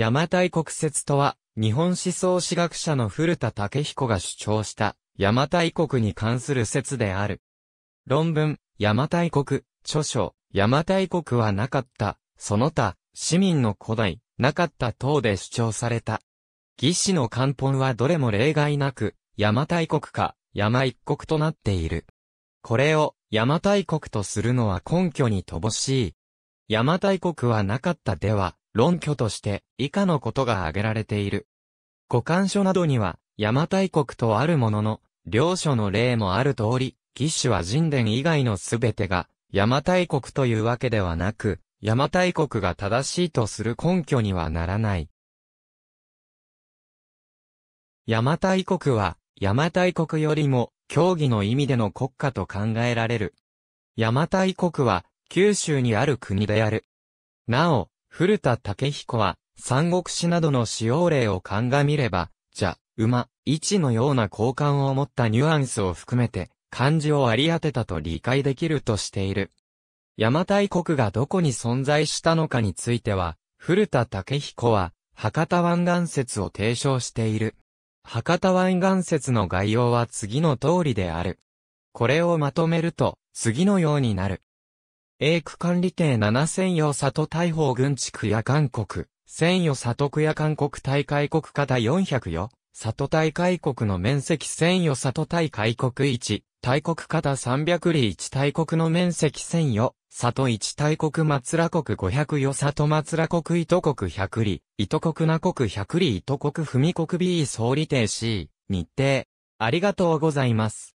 邪馬台国説とは、日本思想史学者の古田武彦が主張した、邪馬台国に関する説である。論文、邪馬台国、著書、邪馬台国はなかった、その他、市民の古代、なかった等で主張された。義士の漢本はどれも例外なく、邪馬台国か、邪馬一国となっている。これを、邪馬台国とするのは根拠に乏しい。邪馬台国はなかったでは、論拠として以下のことが挙げられている。古漢書などには、邪馬台国とあるものの、両書の例もある通り、義手は神殿以外のすべてが、邪馬台国というわけではなく、邪馬台国が正しいとする根拠にはならない。邪馬台国は、邪馬台国よりも、教義の意味での国家と考えられる。邪馬台国は、九州にある国である。なお、古田武彦は、三国志などの使用例を鑑みれば、じゃ、馬、一のような交換を持ったニュアンスを含めて、漢字を割り当てたと理解できるとしている。邪馬台国がどこに存在したのかについては、古田武彦は、博多湾岸説を提唱している。博多湾岸説の概要は次の通りである。これをまとめると、次のようになる。英区管理艇7千与里大砲軍地区や韓国、千与里区や韓国大会国方400よ、里大会国の面積千与里大会国1、大国方300里1大国の面積千よ、里一大国松良国500よ里松良国糸国100里、糸国那国100里糸国文国 B 総理定 C、日程。ありがとうございます。